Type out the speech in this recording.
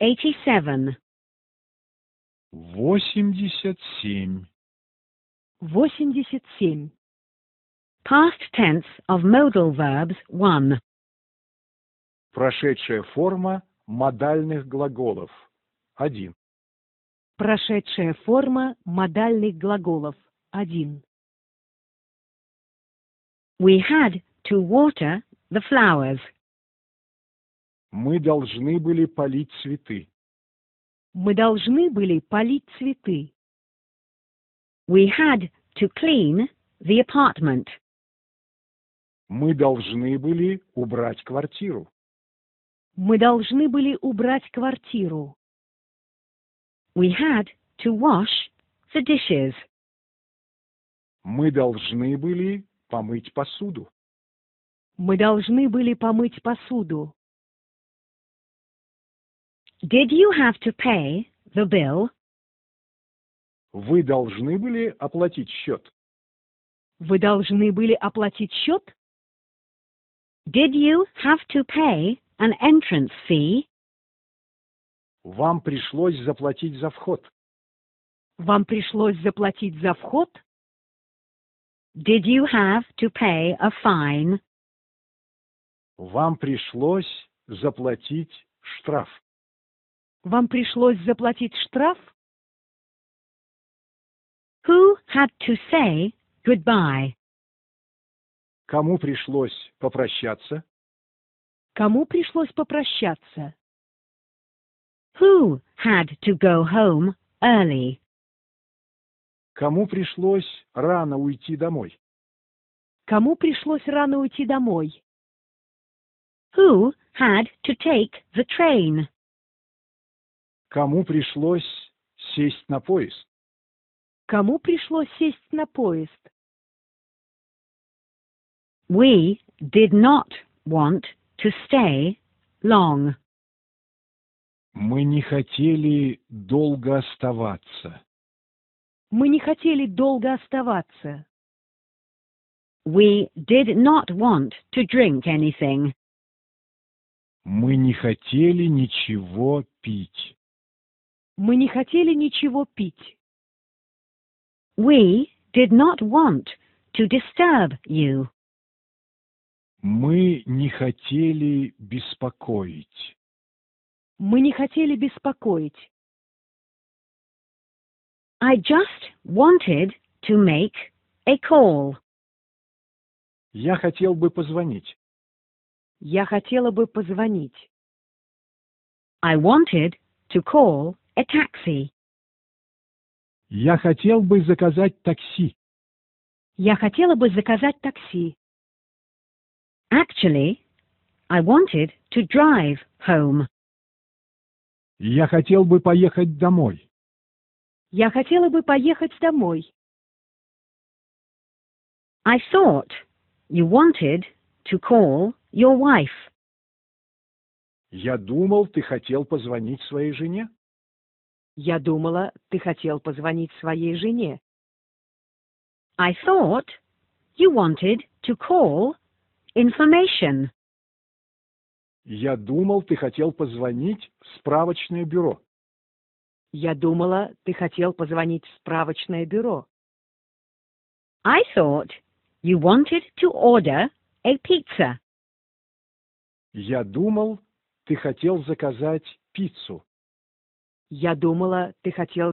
87. 87. 87. Past tense of modal verbs 1. Прошедшая форма модальных глаголов 1. Прошедшая форма модальных глаголов 1. We had to water the flowers. Мы должны были полить цветы. Мы должны были полить цветы. We had to clean the apartment. Мы должны были убрать квартиру. Мы должны были убрать квартиру. We had to wash the dishes. Мы должны были помыть посуду. Мы должны были помыть посуду. Did you have to pay the bill? Вы должны были оплатить счет. Вы должны были оплатить счет? Did you have to pay an entrance fee? Вам пришлось заплатить за вход. Вам пришлось заплатить за вход? Did you have to pay a fine? Вам пришлось заплатить штраф. Вам пришлось заплатить штраф? Who had to say goodbye? Кому пришлось попрощаться? Кому пришлось попрощаться? Who had to go home early? Кому пришлось рано уйти домой? Кому пришлось рано уйти домой? Who had to take the train? Кому пришлось сесть на поезд? Кому пришлось сесть на поезд? We did not want to stay long. Мы не хотели долго оставаться. Мы не хотели долго оставаться. We did not want to drink anything. Мы не хотели ничего пить. Мы не хотели ничего пить. We did not want to disturb you. Мы не хотели беспокоить. Мы не хотели беспокоить. I just wanted to make a call. Я хотел бы позвонить. Я хотела бы позвонить. I wanted to call a taxi. Я хотел бы заказать такси. Я хотела бы заказать такси. Actually, I wanted to drive home. Я хотел бы поехать домой. Я хотела бы поехать домой. I thought you wanted to call your wife. Я думал, ты хотел позвонить своей жене. Я думала, ты хотел позвонить своей жене. I thought you wanted to call information. Я думал, ты хотел позвонить в справочное бюро. Я думала, ты хотел позвонить в справочное бюро. I thought you wanted to order a pizza. Я думал, ты хотел заказать пиццу. Я думала, ты хотел